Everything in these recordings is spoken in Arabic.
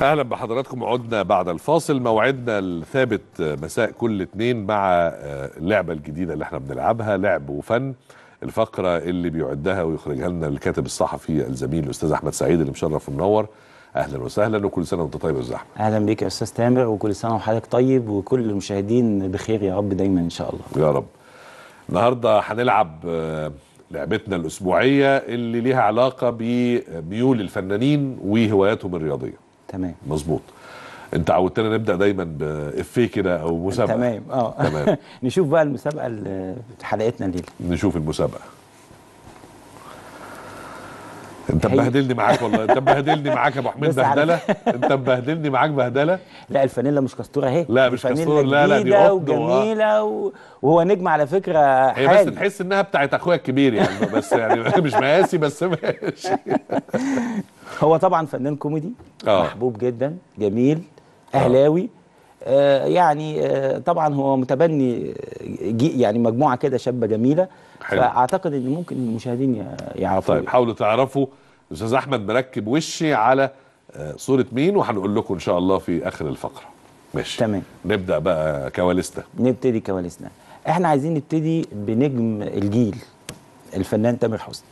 اهلا بحضراتكم عدنا بعد الفاصل موعدنا الثابت مساء كل اتنين مع آه، اللعبه الجديده اللي احنا بنلعبها لعب وفن الفقره اللي بيعدها ويخرجها لنا الكاتب الصحفي الزميل الاستاذ احمد سعيد اللي مشرف ومنور اهلا وسهلا وكل سنه وانت طيب يا استاذ احمد اهلا بيك يا استاذ تامر وكل سنه وحضرتك طيب وكل المشاهدين بخير يا رب دايما ان شاء الله يا رب النهارده هنلعب آه، لعبتنا الاسبوعيه اللي ليها علاقه بميول الفنانين وهواياتهم الرياضيه تمام مظبوط انت عودتنا نبدا دايما بافيه كده او مسابقه تمام اه تمام نشوف بقى المسابقه حلقتنا الليله نشوف المسابقه انت مبهدلني معاك والله انت مبهدلني معاك يا ابو حميد بهدله انت مبهدلني معاك بهدله لا الفانيلا مش كستوره اهي لا مش كاستوره لا لا دي قطن وجميله و... وهو نجم على فكره حلو هي بس تحس انها بتاعت اخويا الكبير يعني بس يعني مش مقاسي بس ماشي هو طبعا فنان كوميدي آه. محبوب جدا جميل اهلاوي آه يعني آه طبعا هو متبني آه، يعني مجموعه كده شابه جميله حلو. فاعتقد ان ممكن المشاهدين يعرفوا طيب حاولوا تعرفوا استاذ احمد مركب وشي على آه، صوره مين وهنقول لكم ان شاء الله في اخر الفقره ماشي تمام نبدا بقى كواليسنا نبتدي كواليسنا احنا عايزين نبتدي بنجم الجيل الفنان تامر حسني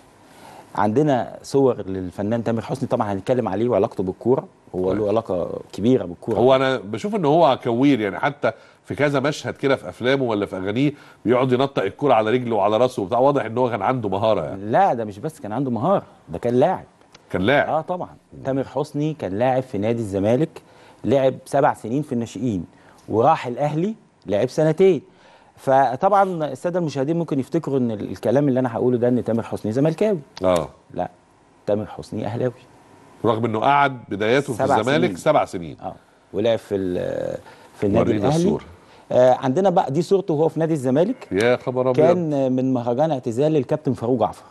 عندنا صور للفنان تامر حسني طبعا هنتكلم عليه وعلاقته بالكوره هو له علاقه كبيره بالكوره هو انا بشوف ان هو كوير يعني حتى في كذا مشهد كده في افلامه ولا في اغانيه بيقعد ينطق الكوره على رجله وعلى راسه وبتاع واضح ان هو كان عنده مهاره يعني لا ده مش بس كان عنده مهاره ده كان لاعب كان لاعب اه طبعا تامر حسني كان لاعب في نادي الزمالك لعب سبع سنين في الناشئين وراح الاهلي لعب سنتين فطبعا الساده المشاهدين ممكن يفتكروا ان الكلام اللي انا هقوله ده ان تامر حسني زملكاوي اه لا تامر حسني اهلاوي رغم انه قعد بداياته في الزمالك سبع سنين اه ولعب في في النادي الاهلي الصورة. آه عندنا بقى دي صورته وهو في نادي الزمالك يا خبر ابيض كان من مهرجان اعتزال الكابتن فاروق جعفر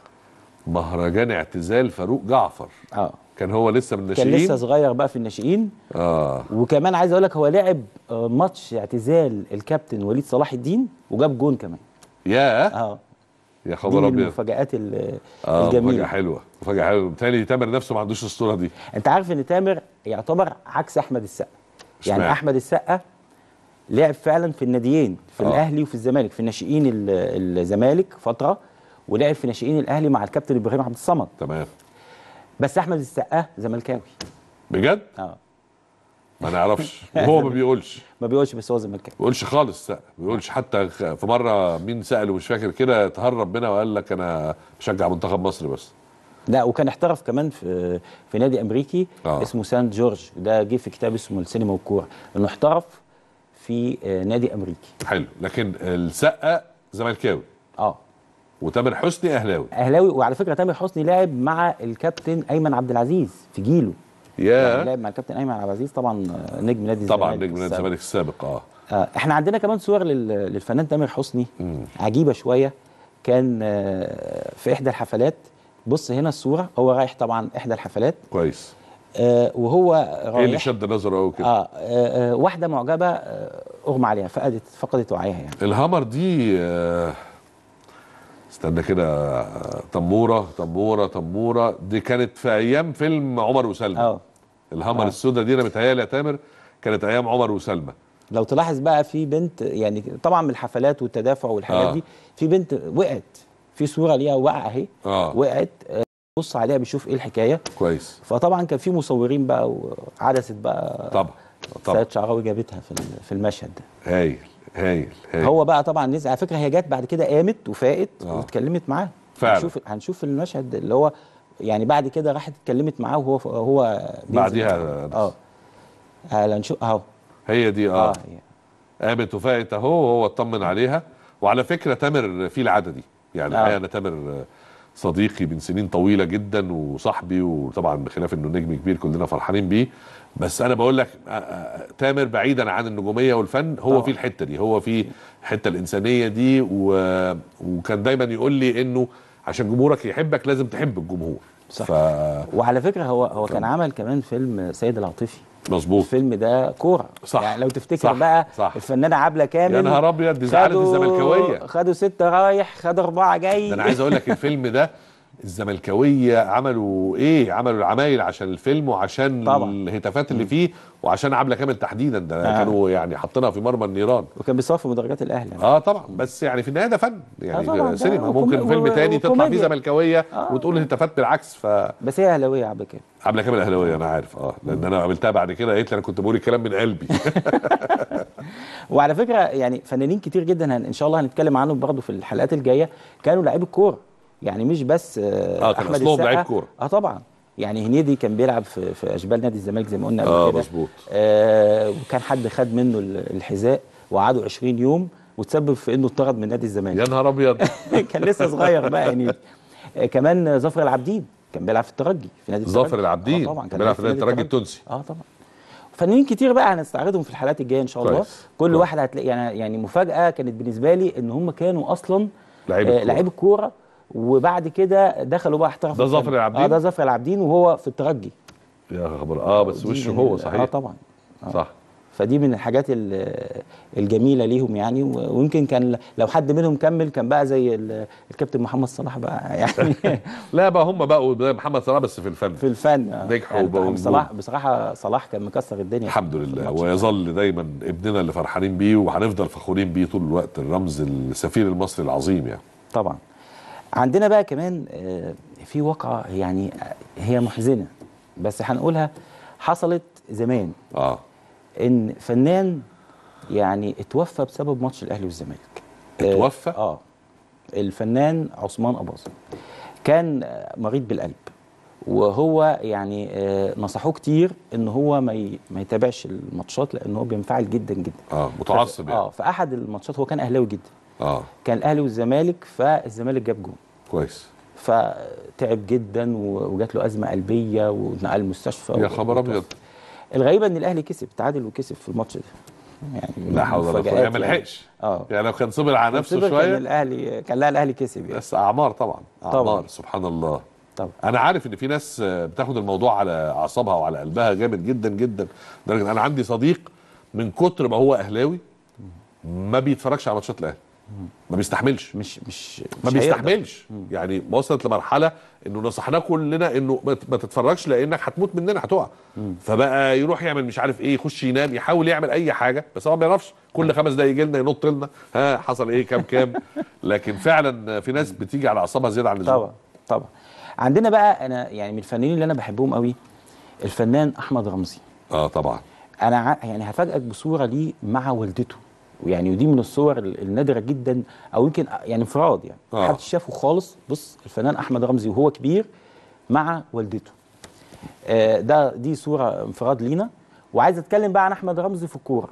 مهرجان اعتزال فاروق جعفر اه كان هو لسه من الناشئين كان لسه صغير بقى في الناشئين اه وكمان عايز اقول لك هو لعب آه، ماتش اعتزال الكابتن وليد صلاح الدين وجاب جون كمان ياه اه يا خبر ابيض المفاجآت آه الجميله مفاجاه حلوه مفاجاه حلوه بالتالي تامر نفسه ما عندوش الصورة دي انت عارف ان تامر يعتبر عكس احمد السقا يعني معي. احمد السقا لعب فعلا في الناديين في آه. الاهلي وفي الزمالك في ناشئين الزمالك فتره ولعب في ناشئين الاهلي مع الكابتن ابراهيم عبد الصمد تمام بس احمد السقا زملكاوي بجد؟ اه ما نعرفش وهو ما بيقولش ما بيقولش بس هو زملكاوي ما بيقولش خالص ما بيقولش حتى في مره مين ساله مش فاكر كده تهرب منها وقال لك انا بشجع منتخب مصر بس لا وكان احترف كمان في في نادي امريكي آه. اسمه سانت جورج ده جه في كتاب اسمه السينما والكوره انه احترف في آه، نادي امريكي حلو لكن السقا زملكاوي اه وتامر حسني اهلاوي اهلاوي وعلى فكره تامر حسني لعب مع الكابتن ايمن عبد العزيز في جيله يا يعني لعب مع الكابتن ايمن عبد العزيز طبعا نجم نادي الزمالك طبعا نجم نادي الزمالك السابق آه. اه احنا عندنا كمان صور للفنان تامر حسني مم. عجيبه شويه كان آه، في احدى الحفلات بص هنا الصوره هو رايح طبعا احدى الحفلات كويس آه، وهو رايح ايه اللي شد نظره قوي كده آه, آه, آه واحده معجبه آه اغمى عليها فقدت فقدت وعيها يعني الهامر دي آه استنى كده تموره تموره تموره دي كانت في ايام فيلم عمر وسلمى اه الهمر اه. السوداء دي انا متهيألي يا تامر كانت ايام عمر وسلمى لو تلاحظ بقى في بنت يعني طبعا من الحفلات والتدافع والحاجات اه. دي في بنت وقعت في صوره ليها واقعه اهي آه. وقعت آه، بص عليها بيشوف ايه الحكايه كويس فطبعا كان في مصورين بقى وعدست بقى طبعا طبعا سيد شعراوي جابتها في المشهد ده هايل هايل هايل هو بقى طبعا نزل على فكره هي جت بعد كده قامت وفاقت آه. واتكلمت معاه فعلا هنشوف هنشوف المشهد اللي هو يعني بعد كده راحت اتكلمت معاه وهو هو بعديها آه. اه هنشوف اهو هي دي اه, آه. قامت وفاقت اهو وهو اطمن عليها وعلى فكره تامر في العاده دي يعني آه. انا تامر صديقي من سنين طويله جدا وصاحبي وطبعا بخلاف انه نجم كبير كلنا فرحانين بيه بس انا بقول لك تامر بعيدا عن النجوميه والفن هو طبعا. في الحته دي هو في الحته الانسانيه دي و... وكان دايما يقول لي انه عشان جمهورك يحبك لازم تحب الجمهور صح ف... وعلى فكره هو هو كان عمل كمان فيلم سيد العاطفي مظبوط الفيلم ده كوره صح يعني لو تفتكر صح بقى صح الفنانه عبله كامل يا نهار ابيض دي زعلت الزملكاويه خدوا سته رايح خدوا اربعه جاي ده انا عايز اقول لك الفيلم ده الزملكاويه عملوا ايه عملوا العمايل عشان الفيلم وعشان طبعا. الهتافات اللي فيه وعشان عبله كامل تحديدا ده آه. كانوا يعني حاطينها في مرمى النيران وكان بيصفوا مدرجات الاهلي يعني. اه طبعا بس يعني في النهايه ده فن يعني آه سينما ممكن فيلم تاني تطلع فيه زملكاويه آه. وتقول الهتافات بالعكس ف بس هي اهلاويه عبله كامل عبله كامل اهلاويه انا عارف اه لان انا قابلتها بعد كده قالت لي انا كنت بقول الكلام من قلبي وعلى فكره يعني فنانين كتير جدا ان شاء الله هنتكلم عنهم برضه في الحلقات الجايه كانوا لعيبه كوره يعني مش بس آه, آه، كان احمد السقا لعيب كوره اه طبعا يعني هنيدي كان بيلعب في, في اشبال نادي الزمالك زي ما قلنا قبل آه مظبوط آه وكان حد خد منه الحذاء وقعده 20 يوم وتسبب في انه اتطرد من نادي الزمالك يا نهار ابيض كان لسه صغير بقى هنيدي آه كمان ظفر العابدين كان بيلعب في الترجي في نادي ظفر العابدين آه طبعا كان بيلعب في نادي الترجي التونسي اه طبعا فنانين كتير بقى هنستعرضهم في الحلقات الجايه ان شاء الله كويس. كل واحد هتلاقي يعني يعني مفاجاه كانت بالنسبه لي ان هم كانوا اصلا لعيبه آه وبعد كده دخلوا بقى احترفوا ده ظفر العابدين اه ده ظفر العابدين وهو في الترجي يا خبر اه بس وشه هو صحيح اه طبعا آه. صح فدي من الحاجات الجميله ليهم يعني ويمكن كان لو حد منهم كمل كان بقى زي الكابتن محمد صلاح بقى يعني لا بقى هم بقوا محمد صلاح بس في الفن في الفن آه. نجحوا يعني بقوا صلاح بصراحه صلاح كان مكسر الدنيا الحمد لله ويظل دايما ابننا اللي فرحانين بيه وهنفضل فخورين بيه طول الوقت الرمز السفير المصري العظيم يعني طبعا عندنا بقى كمان آه، في واقعة يعني آه، هي محزنة بس هنقولها حصلت زمان اه ان فنان يعني اتوفى بسبب ماتش الاهلي والزمالك اتوفى؟ اه, آه، الفنان عثمان اباظة كان مريض بالقلب وهو يعني نصحوه كتير ان هو ما ما يتابعش الماتشات لان هو بينفعل جدا جدا اه متعصب ف... يعني اه فاحد الماتشات هو كان اهلاوي جدا اه كان الاهلي والزمالك فالزمالك جاب جون كويس فتعب جدا وجات له ازمه قلبيه ونقل المستشفى يا خبر ابيض الغريبه ان الاهلي كسب تعادل وكسب في الماتش ده يعني لا حول ولا قوه ما لحقش يعني. آه. يعني لو كان صبر على نفسه شويه كان الاهلي كان لا الاهلي كسب يعني بس اعمار طبعا اعمار طبعًا. سبحان الله طبعا انا عارف ان في ناس بتاخد الموضوع على اعصابها وعلى قلبها جامد جدا جدا لدرجه انا عندي صديق من كتر ما هو اهلاوي ما بيتفرجش على ماتشات الاهلي ما بيستحملش مش مش ما بيستحملش يعني وصلت لمرحله انه نصحنا كلنا انه ما تتفرجش لانك هتموت مننا هتقع فبقى يروح يعمل مش عارف ايه يخش ينام يحاول يعمل اي حاجه بس هو ما بيعرفش كل خمس دقايق يجي لنا ينط لنا ها حصل ايه كام كام لكن فعلا في ناس بتيجي على اعصابها زياده عن اللزوم طبعا طبعا عندنا بقى انا يعني من الفنانين اللي انا بحبهم قوي الفنان احمد رمزي اه طبعا انا يعني هفاجئك بصوره ليه مع والدته يعني ودي من الصور النادره جدا او يمكن يعني انفراد يعني آه. محدش شافه خالص بص الفنان احمد رمزي وهو كبير مع والدته آه ده دي صوره انفراد لينا وعايز اتكلم بقى عن احمد رمزي في الكوره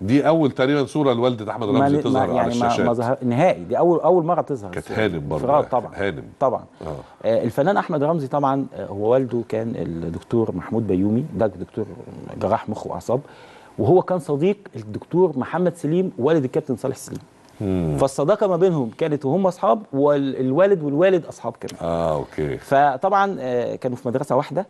دي اول تقريبا صوره لوالده احمد رمزي ما تظهر يعني على الشاشات ما ظهر نهائي دي اول اول مره تظهر كانت هانم برضه يعني، طبعا هانم طبعا آه. آه الفنان احمد رمزي طبعا آه، هو والده كان الدكتور محمود بيومي ده دكتور جراح مخ واعصاب وهو كان صديق الدكتور محمد سليم والد الكابتن صالح سليم مم. فالصداقه ما بينهم كانت وهم اصحاب والوالد والوالد اصحاب كمان اه اوكي فطبعا آه، كانوا في مدرسه واحده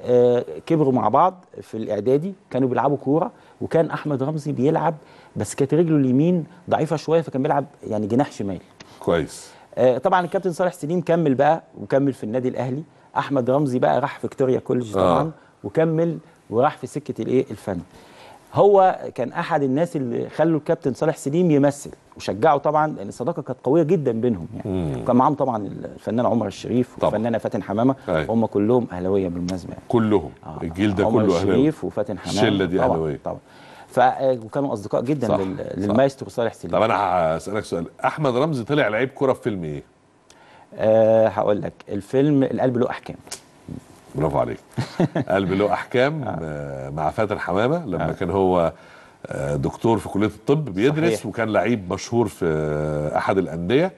آه، كبروا مع بعض في الاعدادي كانوا بيلعبوا كوره وكان احمد رمزي بيلعب بس كانت رجله اليمين ضعيفه شويه فكان بيلعب يعني جناح شمال كويس آه، طبعا الكابتن صالح سليم كمل بقى وكمل في النادي الاهلي احمد رمزي بقى راح فيكتوريا كولج طبعا آه. وكمل وراح في سكه الايه الفن هو كان احد الناس اللي خلوا الكابتن صالح سليم يمثل وشجعه طبعا لان الصداقه كانت قويه جدا بينهم يعني وكان معاهم طبعا الفنان عمر الشريف والفنانه فاتن حمامه أيه. هم كلهم اهلاويه بالمناسبه يعني. كلهم آه الجيل ده كله اهلاوي عمر الشريف وفاتن حمامه الشله دي اهلاويه طبعا, طبعا. آه، وكانوا اصدقاء جدا صح لل... للمايسترو صالح سليم طب انا هسالك سؤال احمد رمزي طلع لعيب كره في فيلم ايه؟ أه هقول لك الفيلم القلب له احكام برافو عليك قلب له احكام آه. آه، مع فاتر حمامه لما آه. كان هو دكتور في كليه الطب بيدرس صحيح. وكان لعيب مشهور في احد الانديه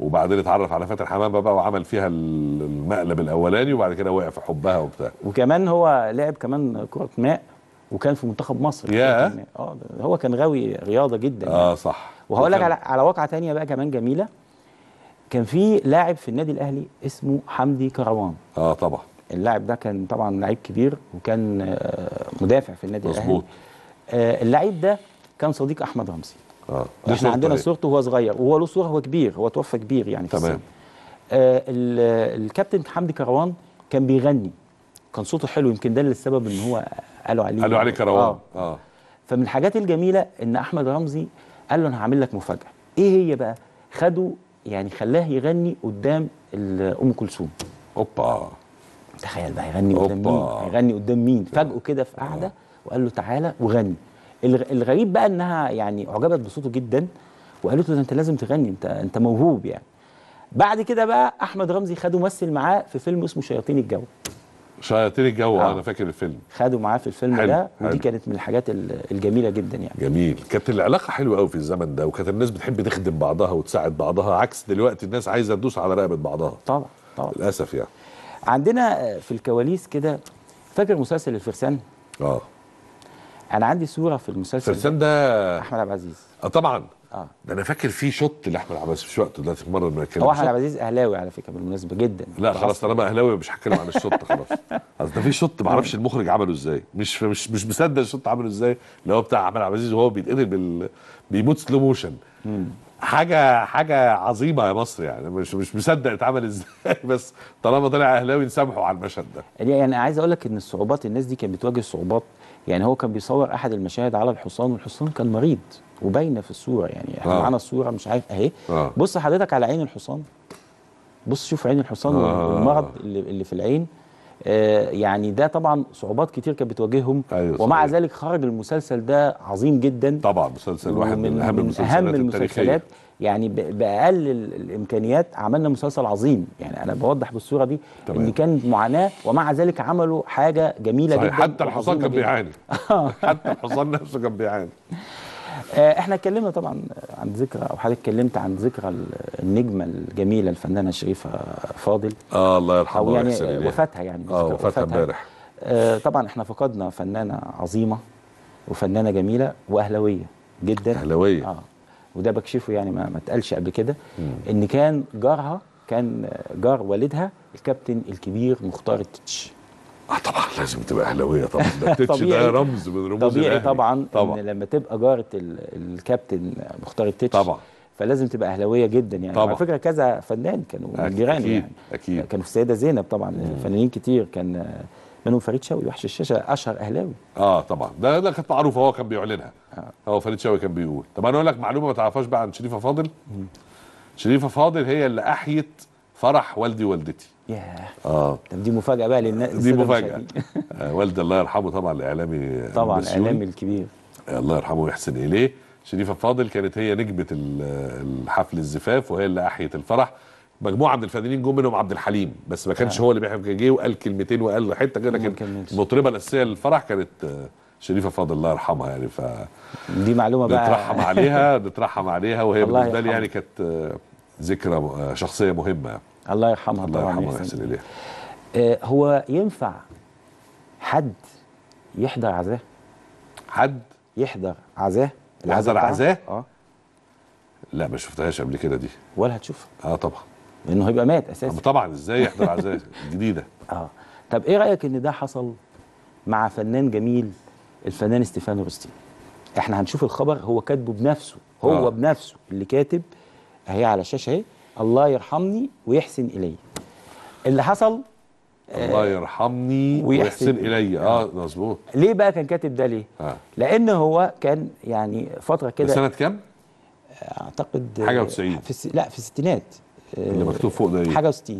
وبعدين اتعرف على فاتر حمامه بقى وعمل فيها المقلب الاولاني وبعد كده وقع في حبها وبتاع وكمان هو لعب كمان كره ماء وكان في منتخب مصر يا اه هو كان غاوي رياضه جدا يعني. اه صح وهقول لك على على واقعه ثانيه بقى كمان جميله كان في لاعب في النادي الاهلي اسمه حمدي كروان اه طبعا اللاعب ده كان طبعا لعيب كبير وكان آه، مدافع في النادي الاهلي مظبوط آه، اللعيب ده كان صديق احمد رمزي اه احنا عندنا صورته وهو صغير وهو له صوره وهو كبير هو توفى كبير يعني في تمام آه،, آه الكابتن حمدي كروان كان بيغني كان صوته حلو يمكن ده اللي السبب ان هو قالوا عليه قالوا عليه كروان آه. اه فمن الحاجات الجميله ان احمد رمزي قال له انا هعمل لك مفاجاه ايه هي بقى خده يعني خلاه يغني قدام ام كلثوم اوبا تخيل بقى هيغني قدام مين هيغني قدام مين فاجئه كده في قعده وقال له تعالى وغني الغريب بقى انها يعني اعجبت بصوته جدا وقالت له ده انت لازم تغني انت انت موهوب يعني بعد كده بقى احمد رمزي خده مثل معاه في فيلم اسمه شياطين الجو شياطين الجو آه. انا فاكر الفيلم خده معاه في الفيلم حلو. ده ودي حلو. كانت من الحاجات الجميله جدا يعني جميل كانت العلاقه حلوه قوي في الزمن ده وكانت الناس بتحب تخدم بعضها وتساعد بعضها عكس دلوقتي الناس عايزه تدوس على رقبه بعضها طبعا طبعا للاسف يعني عندنا في الكواليس كده فاكر مسلسل الفرسان؟ اه انا عندي صوره في المسلسل الفرسان ده احمد عبد العزيز اه طبعا اه ده انا فاكر في شوت لاحمد عبد العزيز في وقت دلوقتي في مره بنتكلم هو احمد عبد العزيز اهلاوي على فكره بالمناسبه جدا لا خلاص طالما اهلاوي مش هتكلم عن الشوت خلاص اصل ده في شوت ما اعرفش آه. المخرج عمله ازاي مش مش مش مصدق الشوت عمله ازاي اللي هو بتاع احمد عبد العزيز وهو بيتقتل بال... بيموت سلو موشن حاجه حاجه عظيمه يا مصر يعني مش مش مصدق اتعمل ازاي بس طالما طلع اهلاوي نسامحه على المشهد ده يعني،, يعني عايز اقول لك ان الصعوبات الناس دي كانت بتواجه صعوبات يعني هو كان بيصور احد المشاهد على الحصان والحصان كان مريض وباينه في الصوره يعني احنا آه. معانا الصوره مش عارف اهي آه. بص حضرتك على عين الحصان بص شوف عين الحصان آه. والمرض اللي في العين آه، يعني ده طبعا صعوبات كتير كانت بتواجههم أيوة ومع صحيح. ذلك خرج المسلسل ده عظيم جدا طبعا مسلسل واحد من, اهم المسلسلات, أهم المسلسلات يعني باقل الامكانيات عملنا مسلسل عظيم يعني انا بوضح بالصوره دي طبعا. ان كان معاناه ومع ذلك عملوا حاجه جميله صحيح. جدا حتى الحصان كان بيعاني حتى الحصان نفسه كان بيعاني آه، احنا اتكلمنا طبعا عن ذكرى او حضرتك اتكلمت عن ذكرى النجمه الجميله الفنانه الشريفه فاضل اه الله يرحمها او يعني وفاتها يعني اه وفاتها امبارح آه، طبعا احنا فقدنا فنانه عظيمه وفنانه جميله واهلاويه جدا اهلاويه اه وده بكشفه يعني ما, ما اتقالش قبل كده ان كان جارها كان جار والدها الكابتن الكبير مختار التتش اه طبعا لازم تبقى اهلاويه طبعا ده تتش ده رمز من رموز طبيعي الأهلي. طبعا طبعا إن لما تبقى جاره الكابتن مختار التتش طبعا فلازم تبقى اهلاويه جدا يعني طبعا. على فكره كذا فنان كانوا جيران أكيد يعني أكيد. كانوا في السيده زينب طبعا مم. فنانين كتير كان منهم فريد شوقي وحش الشاشه اشهر اهلاوي اه طبعا ده ده كانت معروفه هو كان بيعلنها آه. هو فريد شوقي كان بيقول طب انا اقول لك معلومه ما تعرفهاش بقى عن شريفه فاضل مم. شريفه فاضل هي اللي احيت فرح والدي ووالدتي ياه اه طب دي مفاجاه بقى للناس دي مفاجاه آه، والدي الله يرحمه طبعا الاعلامي طبعا الاعلامي الكبير آه، الله يرحمه ويحسن اليه شريفه فاضل كانت هي نجمه الحفل الزفاف وهي اللي احيت الفرح مجموعه من الفنانين جم منهم عبد الحليم بس ما كانش آه. هو اللي بيحب جه وقال كلمتين وقال حته كده لكن المطربه الاساسيه للفرح كانت آه، شريفه فاضل الله يرحمها يعني ف دي معلومه بقى نترحم عليها نترحم عليها وهي بالنسبه لي يعني كانت ذكرى شخصيه مهمه الله يرحمها الله يرحمها ويحسن اليها آه، هو ينفع حد يحضر عزاه حد يحضر عزاه يحضر عزاه اه لا ما شفتهاش قبل كده دي ولا هتشوفها اه طبعا لانه هيبقى مات اساسا طبعا ازاي يحضر عزاه جديده اه طب ايه رايك ان ده حصل مع فنان جميل الفنان ستيفانو روستين احنا هنشوف الخبر هو كاتبه بنفسه هو آه. بنفسه اللي كاتب اهي على الشاشه اهي الله يرحمني ويحسن إلي اللي حصل الله يرحمني ويحسن, ويحسن الي اه مظبوط ليه بقى كان كاتب ده ليه؟ آه. لان هو كان يعني فتره كده سنه كام؟ اعتقد حاجه و90 في الس... لا في الستينات اللي مكتوب فوق ده ايه حاجه و60 اه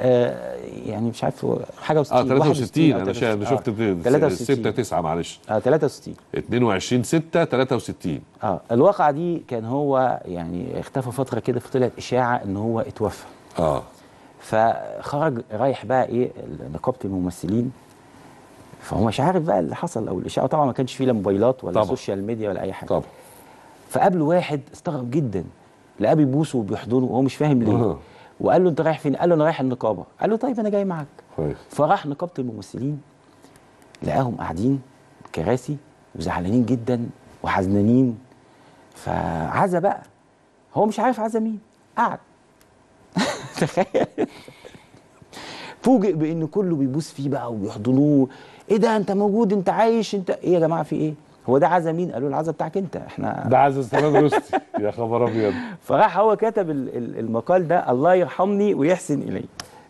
آه، يعني مش عارف حاجه و60 اه 63 انا شايف انا شفت 6 9 آه، معلش اه 63 22 6 63 اه الواقعه دي كان هو يعني اختفى فتره كده فطلعت اشاعه ان هو اتوفى اه فخرج رايح بقى ايه نقابه الممثلين فهو مش عارف بقى اللي حصل او الاشاعه طبعا ما كانش فيه لا موبايلات ولا طبعا. سوشيال ميديا ولا اي حاجه طبعا فقابله واحد استغرب جدا لقاه بيبوسه وبيحضنه وهو مش فاهم ليه وقال له انت رايح فين؟ قال له انا رايح النقابه قال له طيب انا جاي معاك كويس فراح نقابه الممثلين لقاهم قاعدين كراسي وزعلانين جدا وحزنانين فعزا بقى هو مش عارف عزا مين قعد تخيل فوجئ بان كله بيبوس فيه بقى وبيحضنوه ايه ده انت موجود انت عايش انت ايه يا جماعه في ايه هو ده عزا مين قالوا له العزا بتاعك انت احنا ده عزا استاذ رستي يا خبر ابيض فراح هو كتب المقال ده الله يرحمني ويحسن الي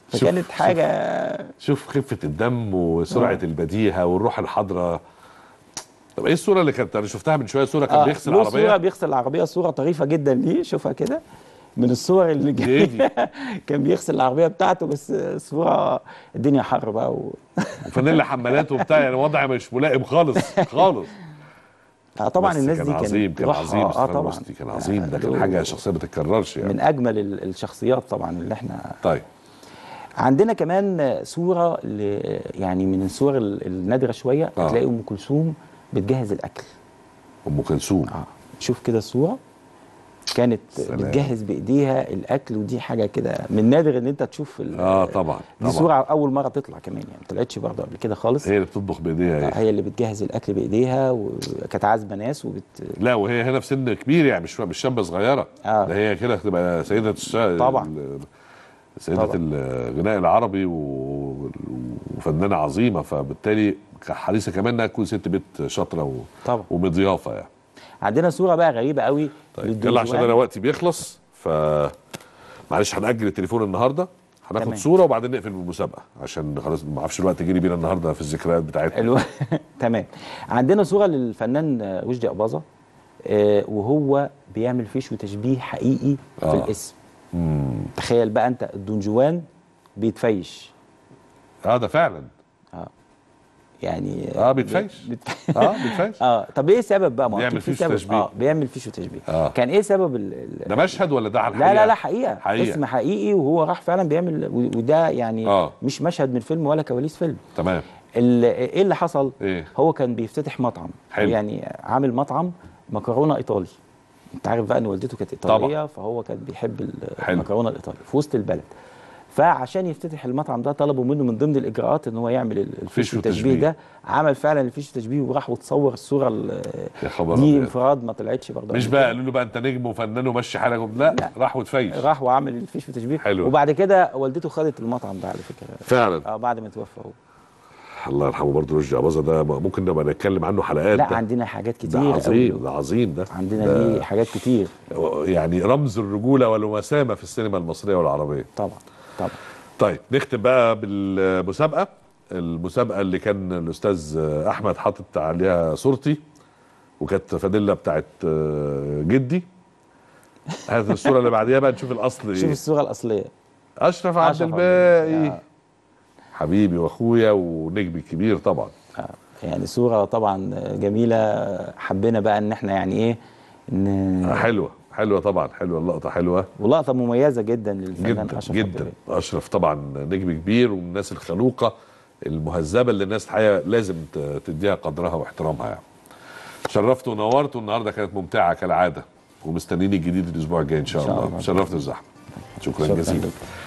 فكانت شوف حاجه شوف خفه الدم وسرعه آه. البديهه والروح الحاضره طب ايه الصوره اللي كانت انا شفتها من شويه صوره كان آه بيغسل العربيه صوره بيغسل العربيه صوره طريفه جدا ليه شوفها كده من الصور اللي جميلة كان بيغسل العربيه بتاعته بس صوره الدنيا حر بقى و... وفانيلا حمالات وبتاع يعني وضع مش ملائم خالص خالص اه طبعا الناس دي كان عظيم كان عظيم اه, آه طبعا كان عظيم ده كان حاجه شخصيه ما تتكررش يعني من اجمل الشخصيات طبعا اللي احنا طيب عندنا كمان صوره يعني من الصور النادره شويه آه. تلاقي ام كلثوم بتجهز الاكل ام كلثوم اه شوف كده الصوره كانت سلام. بتجهز بايديها الاكل ودي حاجه كده من نادر ان انت تشوف اه طبعا دي صوره اول مره تطلع كمان يعني ما طلعتش برضه قبل كده خالص هي اللي بتطبخ بايديها هي اللي بتجهز الاكل بايديها وكانت عازبه ناس وبت لا وهي هنا في سن كبير يعني مش مش شابه صغيره آه. ده هي كده تبقى سيده الش... طبعا سيده طبعا. الغناء العربي و... وفنانه عظيمه فبالتالي حريصه كمان انها تكون ست بيت شاطره و... طبعا وبضيافه يعني عندنا صوره بقى غريبه قوي طيب يلا عشان انا وقتي بيخلص ف معلش هنأجل التليفون النهارده هناخد صوره وبعدين نقفل بالمسابقه عشان خلاص ما اعرفش الوقت جري بينا النهارده في الذكريات بتاعتنا حلو تمام عندنا صوره للفنان رشدي اباظه آه وهو بيعمل فيش وتشبيه حقيقي آه. في الاسم مم. تخيل بقى انت الدونجوان بيتفيش اه ده فعلا اه يعني اه بيتفيش بت... اه بيتفيش اه طب ايه سبب بقى ما بيعمل فيش تشبيه اه بيعمل فيش تشبيه آه. كان ايه سبب ال... ال... ده مشهد ولا ده على الحقيقه لا لا لا حقيقه, حقيقة. اسم حقيقي وهو راح فعلا بيعمل وده يعني آه. مش مشهد من فيلم ولا كواليس فيلم تمام ايه اللي حصل إيه؟ هو كان بيفتتح مطعم حلو. يعني عامل مطعم مكرونه ايطالي انت عارف بقى ان والدته كانت ايطاليه طبعا. فهو كان بيحب المكرونه الايطالي في وسط البلد فعشان يفتتح المطعم ده طلبوا منه من ضمن الاجراءات ان هو يعمل الفيش التشبيه ده عمل فعلا الفيش التشبيه وراح وتصور الصوره يا خبر دي انفراد ما طلعتش برضه مش بقى قالوا له بقى انت نجم وفنان ومشي حالك لا, لا راح وتفيش راح وعمل الفيش التشبيه حلو وبعد كده والدته خدت المطعم ده على فكره فعلا اه بعد ما توفى هو الله يرحمه برضه رشدي اباظه ده ممكن نبقى نتكلم عنه حلقات لا ده. عندنا حاجات كتير ده عظيم ده عظيم ده عندنا ليه حاجات كتير يعني رمز الرجوله والوسامه في السينما المصريه والعربيه طبعا طبعا طيب نختم بقى بالمسابقه المسابقه اللي كان الاستاذ احمد حاطط عليها صورتي وكانت فانيلا بتاعت آه، جدي هذه الصوره اللي بعديها بقى نشوف الاصل ايه شوف الصوره الاصليه اشرف عبد الباقي آه. حبيبي واخويا ونجمي الكبير طبعا آه، يعني صوره طبعا جميله حبينا بقى ان احنا يعني ايه ان حلوه حلوه طبعا حلوه اللقطه حلوه ولقطه مميزه جدا للفنان جدا اشرف جدا عبدالله. اشرف طبعا نجم كبير ومن الناس الخلوقه المهذبه اللي الناس الحقيقه لازم تديها قدرها واحترامها يعني شرفت ونورت والنهارده كانت ممتعه كالعاده ومستنيني الجديد الاسبوع الجاي ان شاء, إن شاء الله, الله. شرفت الزحمه شكرا, شكرا جزيلا